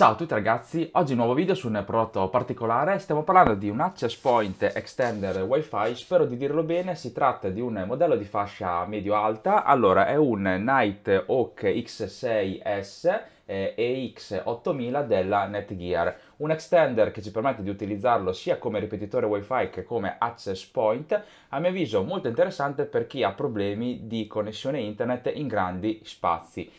Ciao a tutti ragazzi, oggi un nuovo video su un prodotto particolare, stiamo parlando di un access point extender wifi, spero di dirlo bene, si tratta di un modello di fascia medio-alta, allora è un Night Hawk X6S EX8000 eh, della Netgear. Un extender che ci permette di utilizzarlo sia come ripetitore wifi che come access point, a mio avviso molto interessante per chi ha problemi di connessione internet in grandi spazi.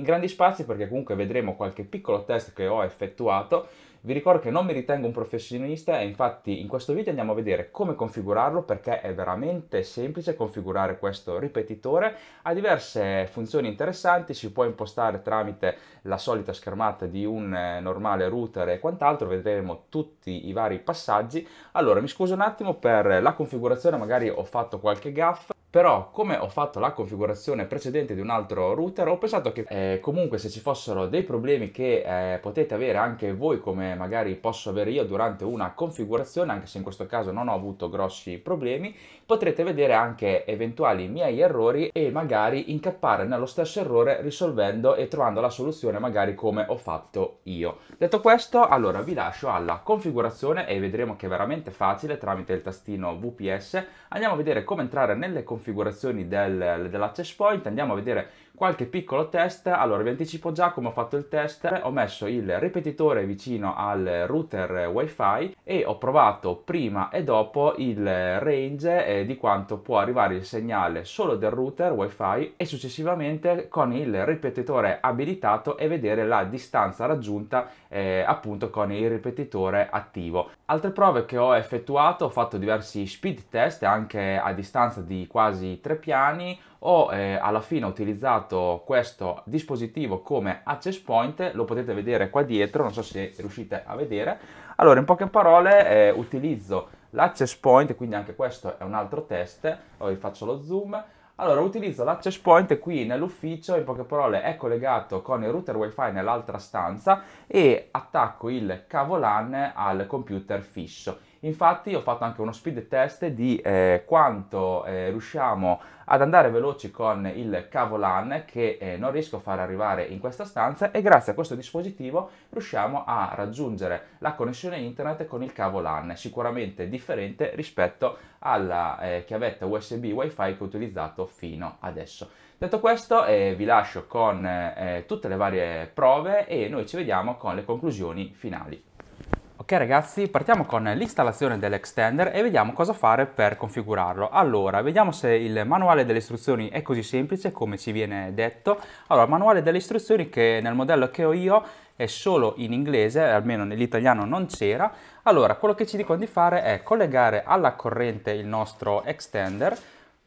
in grandi spazi perché comunque vedremo qualche piccolo test che ho effettuato. Vi ricordo che non mi ritengo un professionista e infatti in questo video andiamo a vedere come configurarlo perché è veramente semplice configurare questo ripetitore. Ha diverse funzioni interessanti, si può impostare tramite la solita schermata di un eh, normale router e quant'altro, vedremo tutti i vari passaggi. Allora mi scuso un attimo per la configurazione, magari ho fatto qualche gaffa però come ho fatto la configurazione precedente di un altro router ho pensato che eh, comunque se ci fossero dei problemi che eh, potete avere anche voi come magari posso avere io durante una configurazione anche se in questo caso non ho avuto grossi problemi potrete vedere anche eventuali miei errori e magari incappare nello stesso errore risolvendo e trovando la soluzione magari come ho fatto io detto questo allora vi lascio alla configurazione e vedremo che è veramente facile tramite il tastino VPS andiamo a vedere come entrare nelle configurazioni configurazioni del, della point, andiamo a vedere qualche piccolo test. Allora, vi anticipo già come ho fatto il test. Ho messo il ripetitore vicino al router wifi e ho provato prima e dopo il range eh, di quanto può arrivare il segnale solo del router wifi e successivamente con il ripetitore abilitato e vedere la distanza raggiunta eh, appunto con il ripetitore attivo. Altre prove che ho effettuato, ho fatto diversi speed test anche a distanza di quasi tre piani, ho eh, alla fine utilizzato questo dispositivo come access point, lo potete vedere qua dietro, non so se riuscite a vedere. Allora, in poche parole, eh, utilizzo l'access point, quindi anche questo è un altro test, vi faccio lo zoom. Allora, utilizzo l'access point qui nell'ufficio, in poche parole è collegato con il router wifi nell'altra stanza e attacco il cavo LAN al computer fisso. Infatti ho fatto anche uno speed test di eh, quanto eh, riusciamo ad andare veloci con il cavo LAN che eh, non riesco a far arrivare in questa stanza e grazie a questo dispositivo riusciamo a raggiungere la connessione internet con il cavo LAN, sicuramente differente rispetto alla eh, chiavetta USB WiFi che ho utilizzato fino adesso. Detto questo, eh, vi lascio con eh, tutte le varie prove e noi ci vediamo con le conclusioni finali. Ok ragazzi, partiamo con l'installazione dell'extender e vediamo cosa fare per configurarlo. Allora, vediamo se il manuale delle istruzioni è così semplice come ci viene detto. Allora, il manuale delle istruzioni che nel modello che ho io è solo in inglese, almeno nell'italiano non c'era. Allora, quello che ci dicono di fare è collegare alla corrente il nostro extender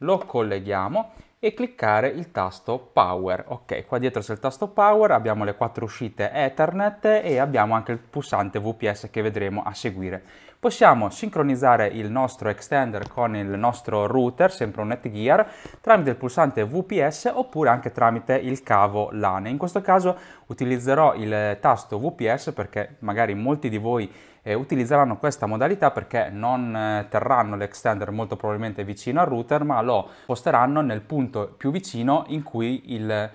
lo colleghiamo e cliccare il tasto power ok qua dietro c'è il tasto power abbiamo le quattro uscite ethernet e abbiamo anche il pulsante vps che vedremo a seguire possiamo sincronizzare il nostro extender con il nostro router sempre un netgear tramite il pulsante vps oppure anche tramite il cavo LAN in questo caso utilizzerò il tasto vps perché magari molti di voi eh, utilizzeranno questa modalità perché non eh, terranno l'extender molto probabilmente vicino al router ma lo sposteranno nel punto più vicino in cui il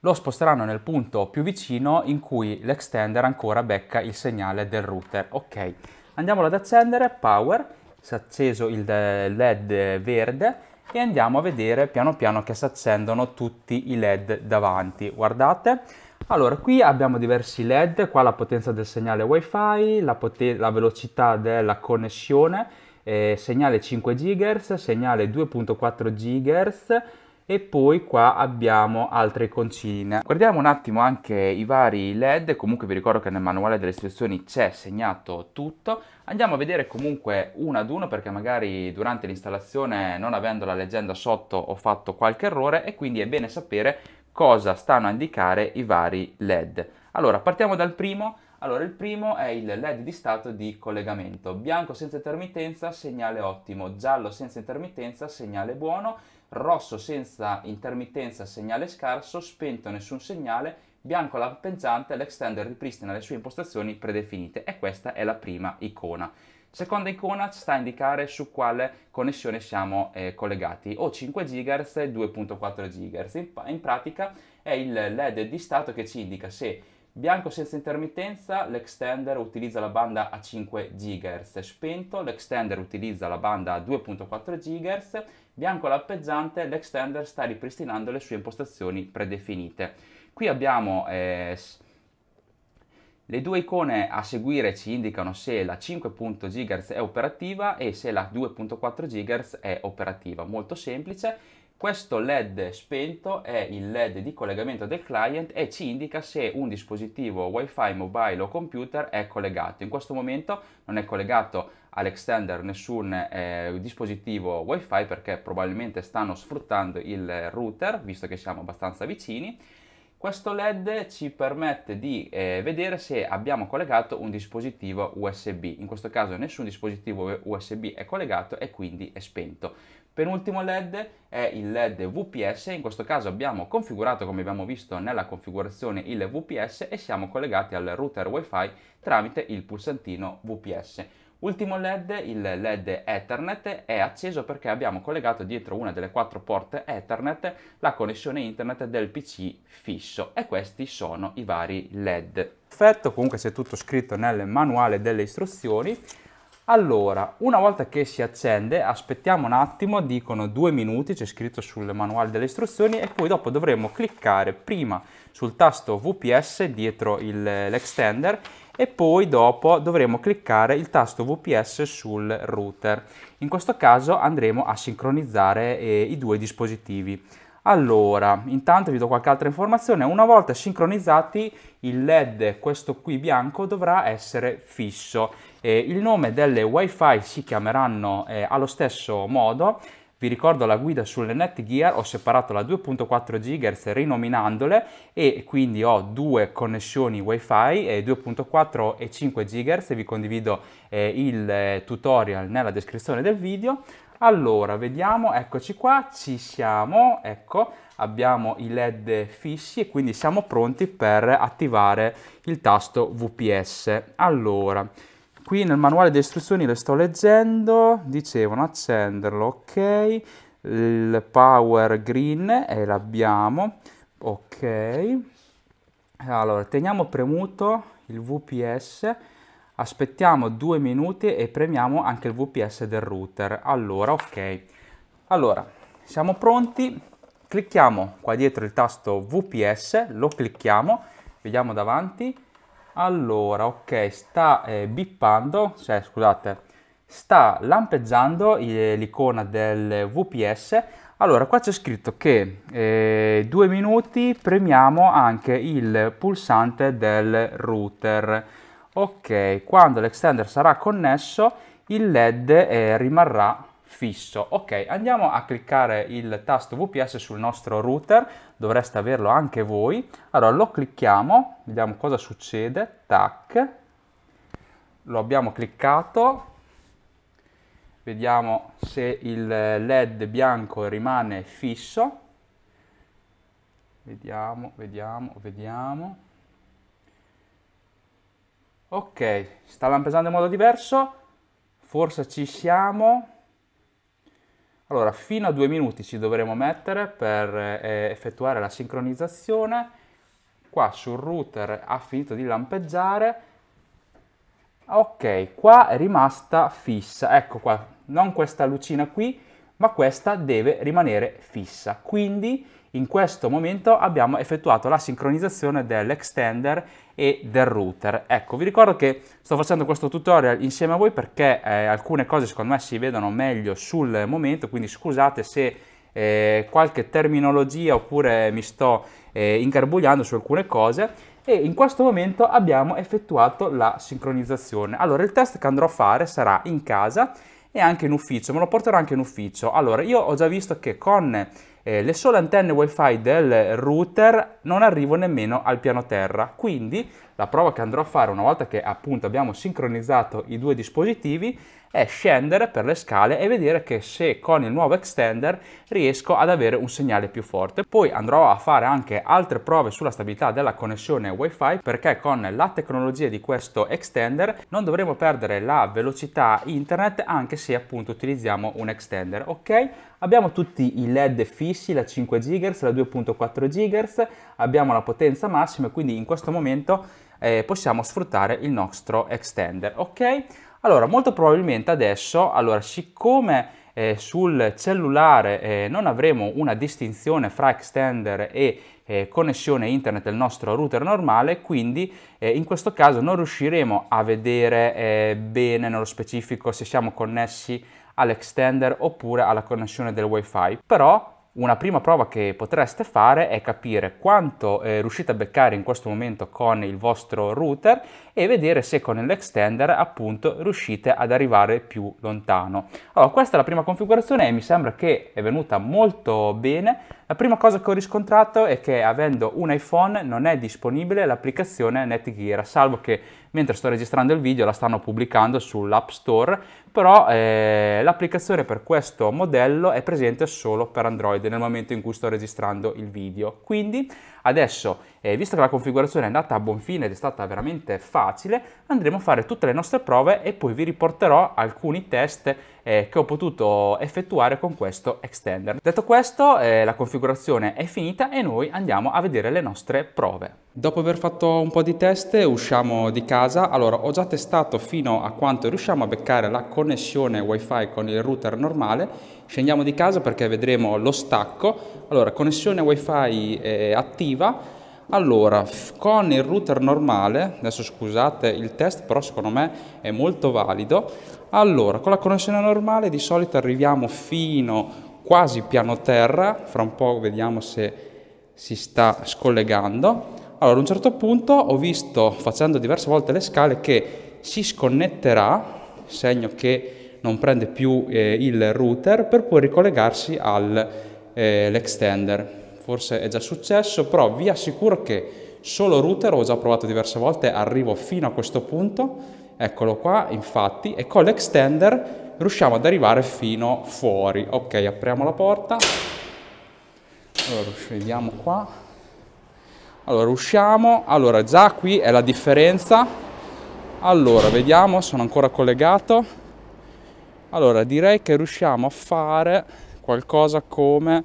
lo sposteranno nel punto più vicino in cui l'extender ancora becca il segnale del router. Ok, andiamolo ad accendere, power, si è acceso il led verde e andiamo a vedere piano piano che si accendono tutti i led davanti. Guardate, allora, qui abbiamo diversi LED, qua la potenza del segnale WiFi, la, la velocità della connessione, eh, segnale 5 GHz, segnale 2.4 GHz e poi qua abbiamo altre iconcine. Guardiamo un attimo anche i vari LED, comunque vi ricordo che nel manuale delle istruzioni c'è segnato tutto. Andiamo a vedere comunque uno ad uno perché magari durante l'installazione non avendo la leggenda sotto ho fatto qualche errore e quindi è bene sapere cosa stanno a indicare i vari LED. Allora, partiamo dal primo. Allora, il primo è il LED di stato di collegamento. Bianco senza intermittenza, segnale ottimo. Giallo senza intermittenza, segnale buono. Rosso senza intermittenza, segnale scarso. Spento nessun segnale. Bianco lampeggiante, l'extender ripristina le sue impostazioni predefinite. E questa è la prima icona. Seconda icona sta a indicare su quale connessione siamo eh, collegati, o 5 GHz, 2.4 GHz. In, in pratica è il LED di stato che ci indica se Bianco senza intermittenza, l'extender utilizza la banda a 5 GHz, spento, l'extender utilizza la banda a 2.4 GHz, bianco lappeggiante l'extender sta ripristinando le sue impostazioni predefinite. Qui abbiamo eh, le due icone a seguire ci indicano se la 5.0 GHz è operativa e se la 2.4 GHz è operativa. Molto semplice. Questo LED spento è il LED di collegamento del client e ci indica se un dispositivo WiFi mobile o computer è collegato. In questo momento non è collegato all'extender nessun eh, dispositivo WiFi perché probabilmente stanno sfruttando il router, visto che siamo abbastanza vicini questo LED ci permette di eh, vedere se abbiamo collegato un dispositivo USB, in questo caso nessun dispositivo USB è collegato e quindi è spento. Penultimo LED è il LED VPS, in questo caso abbiamo configurato come abbiamo visto nella configurazione il VPS e siamo collegati al router WiFi tramite il pulsantino VPS. Ultimo LED, il LED Ethernet, è acceso perché abbiamo collegato dietro una delle quattro porte Ethernet la connessione internet del PC fisso e questi sono i vari LED. Perfetto, comunque c'è tutto scritto nel manuale delle istruzioni. Allora, una volta che si accende, aspettiamo un attimo, dicono due minuti, c'è scritto sul manuale delle istruzioni e poi dopo dovremo cliccare prima sul tasto VPS dietro l'extender e poi dopo dovremo cliccare il tasto VPS sul router. In questo caso andremo a sincronizzare eh, i due dispositivi. Allora, intanto vi do qualche altra informazione. Una volta sincronizzati, il LED, questo qui bianco, dovrà essere fisso. Eh, il nome delle WiFi si chiameranno eh, allo stesso modo vi ricordo la guida sulle Netgear, ho separato la 2.4 GHz rinominandole e quindi ho due connessioni WiFi, eh, 2.4 e 5 GHz, vi condivido eh, il eh, tutorial nella descrizione del video. Allora, vediamo, eccoci qua, ci siamo, ecco, abbiamo i LED fissi e quindi siamo pronti per attivare il tasto VPS. Allora, qui nel manuale di istruzioni le sto leggendo, dicevano accenderlo, ok, il power green e eh, l'abbiamo, ok, allora teniamo premuto il VPS, aspettiamo due minuti e premiamo anche il VPS del router, allora ok, allora siamo pronti, clicchiamo qua dietro il tasto VPS, lo clicchiamo, vediamo davanti, allora, ok, sta eh, bippando, cioè scusate, sta lampeggiando eh, l'icona del VPS. Allora, qua c'è scritto che eh, due minuti premiamo anche il pulsante del router. Ok, quando l'extender sarà connesso, il LED eh, rimarrà fisso. Ok, andiamo a cliccare il tasto VPS sul nostro router, dovreste averlo anche voi. Allora lo clicchiamo, vediamo cosa succede, tac, lo abbiamo cliccato, vediamo se il led bianco rimane fisso, vediamo, vediamo, vediamo. Ok, sta lampeggiando in modo diverso, forse ci siamo, allora, fino a due minuti ci dovremo mettere per eh, effettuare la sincronizzazione. Qua sul router ha finito di lampeggiare. Ok, qua è rimasta fissa. Ecco qua, non questa lucina qui, ma questa deve rimanere fissa. Quindi in questo momento abbiamo effettuato la sincronizzazione dell'extender e del router. Ecco, vi ricordo che sto facendo questo tutorial insieme a voi perché eh, alcune cose secondo me si vedono meglio sul momento, quindi scusate se eh, qualche terminologia oppure mi sto eh, ingarbugliando su alcune cose e in questo momento abbiamo effettuato la sincronizzazione. Allora, il test che andrò a fare sarà in casa e anche in ufficio, me lo porterò anche in ufficio. Allora, io ho già visto che con eh, le sole antenne wifi del router non arrivano nemmeno al piano terra quindi la prova che andrò a fare una volta che appunto abbiamo sincronizzato i due dispositivi è scendere per le scale e vedere che se con il nuovo extender riesco ad avere un segnale più forte. Poi andrò a fare anche altre prove sulla stabilità della connessione wifi perché con la tecnologia di questo extender non dovremo perdere la velocità internet anche se appunto utilizziamo un extender, ok? Abbiamo tutti i LED fissi, la 5 GHz, la 2.4 GHz, abbiamo la potenza massima quindi in questo momento eh, possiamo sfruttare il nostro extender, ok? Allora, molto probabilmente adesso, allora, siccome eh, sul cellulare eh, non avremo una distinzione fra extender e eh, connessione internet del nostro router normale, quindi eh, in questo caso non riusciremo a vedere eh, bene nello specifico se siamo connessi all'extender oppure alla connessione del wifi. Però una prima prova che potreste fare è capire quanto eh, riuscite a beccare in questo momento con il vostro router e vedere se con l'extender appunto riuscite ad arrivare più lontano. Allora questa è la prima configurazione e mi sembra che è venuta molto bene. La prima cosa che ho riscontrato è che avendo un iPhone non è disponibile l'applicazione Netgear, salvo che mentre sto registrando il video la stanno pubblicando sull'App Store, però eh, l'applicazione per questo modello è presente solo per Android nel momento in cui sto registrando il video. Quindi Adesso, eh, visto che la configurazione è andata a buon fine ed è stata veramente facile, andremo a fare tutte le nostre prove e poi vi riporterò alcuni test eh, che ho potuto effettuare con questo extender. Detto questo, eh, la configurazione è finita e noi andiamo a vedere le nostre prove. Dopo aver fatto un po' di test usciamo di casa, allora ho già testato fino a quanto riusciamo a beccare la connessione wifi con il router normale Scendiamo di casa perché vedremo lo stacco. Allora, connessione wifi è eh, attiva. Allora, con il router normale, adesso scusate il test, però secondo me è molto valido. Allora, con la connessione normale di solito arriviamo fino quasi piano terra, fra un po' vediamo se si sta scollegando. Allora, a un certo punto ho visto, facendo diverse volte le scale, che si sconnetterà, segno che non prende più eh, il router per poi ricollegarsi all'extender. Eh, Forse è già successo, però vi assicuro che solo router, ho già provato diverse volte, arrivo fino a questo punto, eccolo qua infatti, e con l'extender riusciamo ad arrivare fino fuori. Ok, apriamo la porta, allora vediamo qua, allora usciamo, allora già qui è la differenza, allora vediamo, sono ancora collegato, allora, direi che riusciamo a fare qualcosa come,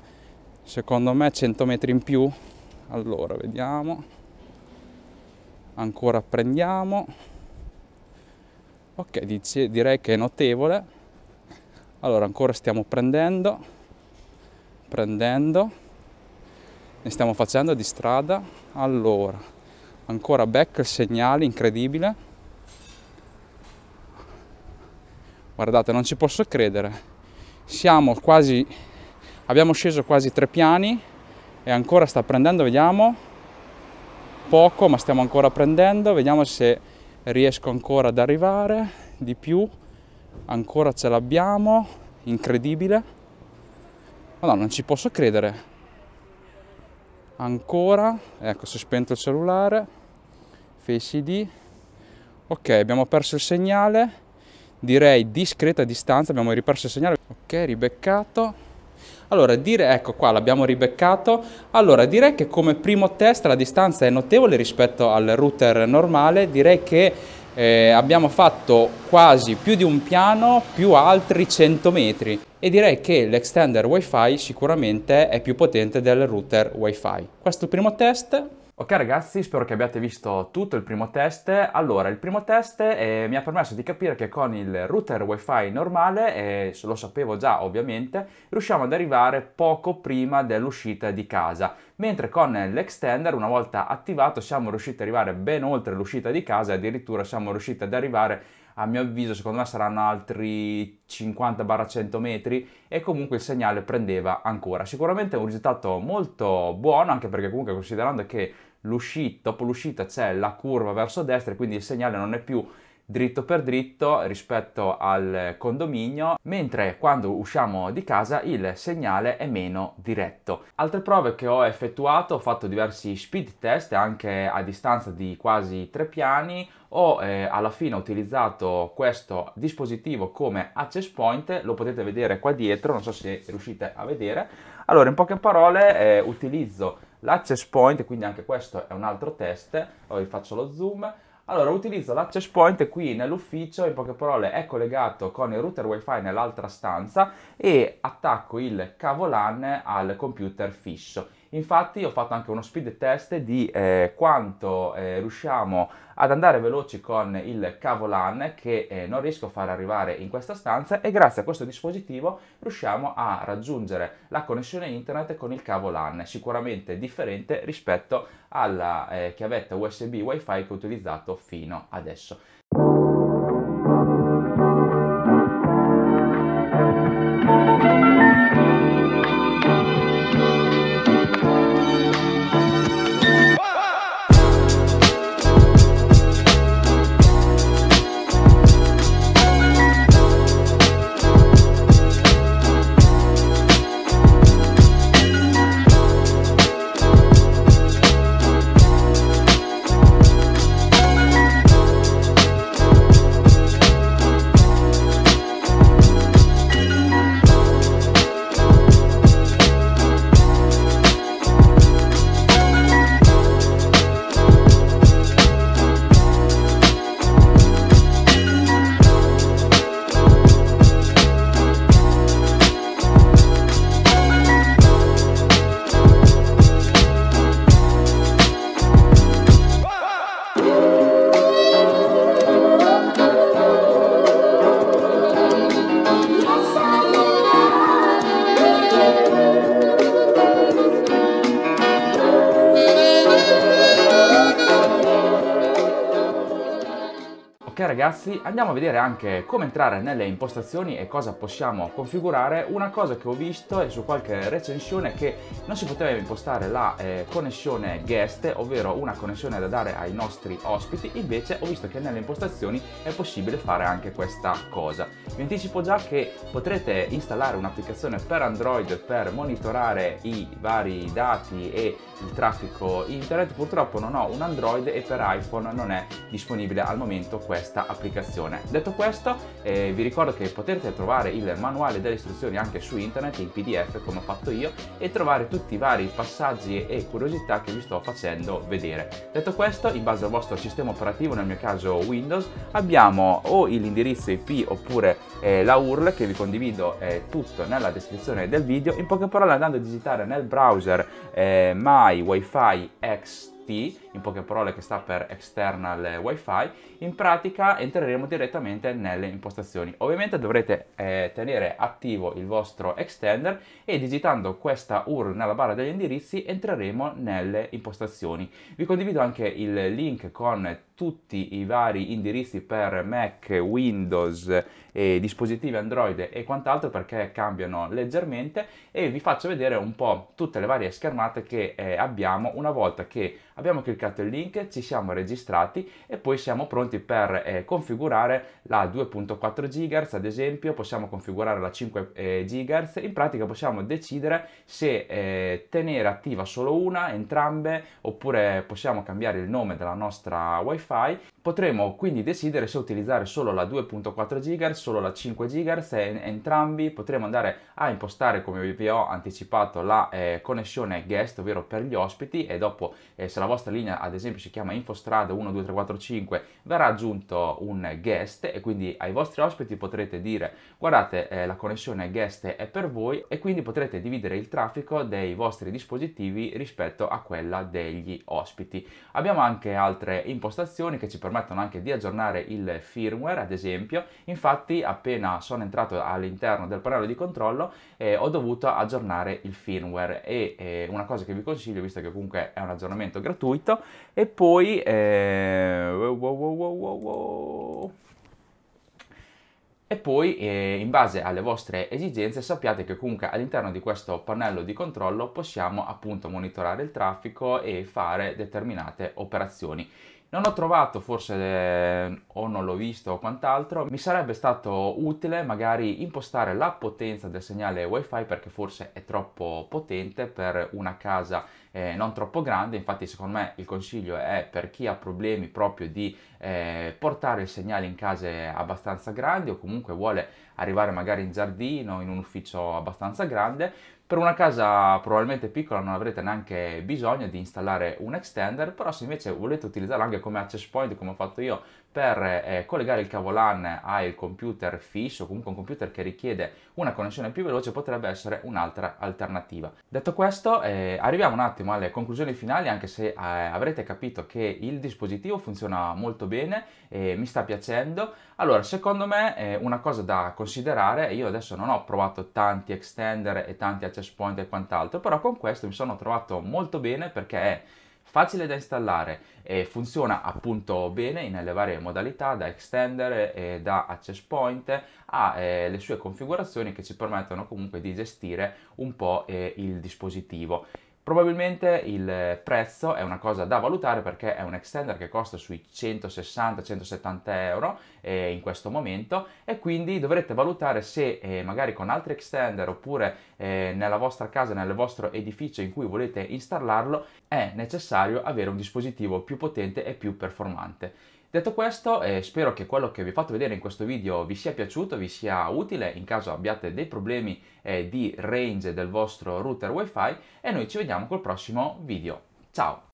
secondo me, 100 metri in più. Allora, vediamo. Ancora prendiamo. Ok, dice, direi che è notevole. Allora, ancora stiamo prendendo. Prendendo. Ne stiamo facendo di strada. Allora, ancora back il segnale, incredibile Guardate, non ci posso credere. Siamo quasi, abbiamo sceso quasi tre piani e ancora sta prendendo, vediamo, poco, ma stiamo ancora prendendo, vediamo se riesco ancora ad arrivare di più. Ancora ce l'abbiamo, incredibile. Ma no, non ci posso credere. Ancora, ecco, si è spento il cellulare, Face ID. Ok, abbiamo perso il segnale direi discreta distanza, abbiamo riperso il segnale, ok ribeccato. Allora dire, ecco qua l'abbiamo ribeccato, allora direi che come primo test la distanza è notevole rispetto al router normale, direi che eh, abbiamo fatto quasi più di un piano più altri 100 metri e direi che l'extender wifi sicuramente è più potente del router wifi. Questo è il primo test, Ok ragazzi, spero che abbiate visto tutto il primo test. Allora, il primo test eh, mi ha permesso di capire che con il router wifi normale, e eh, lo sapevo già ovviamente, riusciamo ad arrivare poco prima dell'uscita di casa. Mentre con l'extender, una volta attivato, siamo riusciti ad arrivare ben oltre l'uscita di casa, e addirittura siamo riusciti ad arrivare a mio avviso secondo me saranno altri 50-100 metri e comunque il segnale prendeva ancora. Sicuramente è un risultato molto buono anche perché comunque considerando che l'uscita, dopo l'uscita c'è la curva verso destra e quindi il segnale non è più dritto per dritto rispetto al condominio, mentre quando usciamo di casa il segnale è meno diretto. Altre prove che ho effettuato, ho fatto diversi speed test anche a distanza di quasi tre piani, ho eh, alla fine utilizzato questo dispositivo come access point, lo potete vedere qua dietro, non so se riuscite a vedere. Allora, in poche parole, eh, utilizzo l'access point, quindi anche questo è un altro test, vi faccio lo zoom, allora utilizzo l'access point qui nell'ufficio, in poche parole è collegato con il router wifi nell'altra stanza e attacco il cavo LAN al computer fisso. Infatti ho fatto anche uno speed test di eh, quanto eh, riusciamo ad andare veloci con il cavo LAN che eh, non riesco a far arrivare in questa stanza e grazie a questo dispositivo riusciamo a raggiungere la connessione internet con il cavo LAN, sicuramente differente rispetto alla eh, chiavetta USB WiFi che ho utilizzato fino adesso. ragazzi andiamo a vedere anche come entrare nelle impostazioni e cosa possiamo configurare. Una cosa che ho visto è su qualche recensione che non si poteva impostare la eh, connessione guest, ovvero una connessione da dare ai nostri ospiti, invece ho visto che nelle impostazioni è possibile fare anche questa cosa. Vi anticipo già che potrete installare un'applicazione per Android per monitorare i vari dati e il traffico internet, purtroppo non ho un Android e per iPhone non è disponibile al momento questa questa applicazione. Detto questo, eh, vi ricordo che potete trovare il manuale delle istruzioni anche su internet in PDF come ho fatto io e trovare tutti i vari passaggi e curiosità che vi sto facendo vedere. Detto questo, in base al vostro sistema operativo, nel mio caso Windows, abbiamo o l'indirizzo IP oppure eh, la URL che vi condivido eh, tutto nella descrizione del video. In poche parole andando a digitare nel browser eh, my wifi x in poche parole che sta per External Wi-Fi, in pratica entreremo direttamente nelle impostazioni. Ovviamente dovrete eh, tenere attivo il vostro extender e digitando questa URL nella barra degli indirizzi entreremo nelle impostazioni. Vi condivido anche il link con tutti i vari indirizzi per Mac, Windows, e eh, dispositivi Android e quant'altro perché cambiano leggermente e vi faccio vedere un po' tutte le varie schermate che eh, abbiamo una volta che abbiamo cliccato il link, ci siamo registrati e poi siamo pronti per eh, configurare la 2.4 GHz ad esempio, possiamo configurare la 5 eh, GHz, in pratica possiamo decidere se eh, tenere attiva solo una, entrambe, oppure possiamo cambiare il nome della nostra WiFi. Potremo quindi decidere se utilizzare solo la 2.4 GHz, solo la 5 GHz, entrambi, potremo andare a impostare come vi ho anticipato la eh, connessione guest, ovvero per gli ospiti e dopo eh, se la vostra linea ad esempio si chiama Infostrada 12345 verrà aggiunto un guest e quindi ai vostri ospiti potrete dire guardate eh, la connessione guest è per voi e quindi potrete dividere il traffico dei vostri dispositivi rispetto a quella degli ospiti. Abbiamo anche altre impostazioni che ci permettono anche di aggiornare il firmware ad esempio infatti appena sono entrato all'interno del pannello di controllo eh, ho dovuto aggiornare il firmware e eh, una cosa che vi consiglio visto che comunque è un aggiornamento gratuito gratuito e poi eh, wow, wow, wow, e poi eh, in base alle vostre esigenze sappiate che comunque all'interno di questo pannello di controllo possiamo appunto monitorare il traffico e fare determinate operazioni. Non ho trovato, forse eh, o non l'ho visto o quant'altro, mi sarebbe stato utile magari impostare la potenza del segnale wifi perché forse è troppo potente per una casa eh, non troppo grande, infatti secondo me il consiglio è per chi ha problemi proprio di eh, portare il segnale in case abbastanza grandi o comunque vuole arrivare magari in giardino, in un ufficio abbastanza grande, per una casa probabilmente piccola non avrete neanche bisogno di installare un extender, però se invece volete utilizzarlo anche come access point, come ho fatto io per eh, collegare il cavo LAN al computer fisso, comunque un computer che richiede una connessione più veloce, potrebbe essere un'altra alternativa. Detto questo, eh, arriviamo un attimo alle conclusioni finali, anche se eh, avrete capito che il dispositivo funziona molto bene e mi sta piacendo. Allora, secondo me eh, una cosa da considerare, io adesso non ho provato tanti extender e tanti access point e quant'altro, però con questo mi sono trovato molto bene perché è facile da installare e funziona appunto bene nelle varie modalità da extender e da access point ha eh, le sue configurazioni che ci permettono comunque di gestire un po' eh, il dispositivo Probabilmente il prezzo è una cosa da valutare perché è un extender che costa sui 160-170 euro eh, in questo momento e quindi dovrete valutare se eh, magari con altri extender oppure eh, nella vostra casa, nel vostro edificio in cui volete installarlo è necessario avere un dispositivo più potente e più performante. Detto questo, eh, spero che quello che vi ho fatto vedere in questo video vi sia piaciuto, vi sia utile in caso abbiate dei problemi eh, di range del vostro router wifi e noi ci vediamo col prossimo video. Ciao!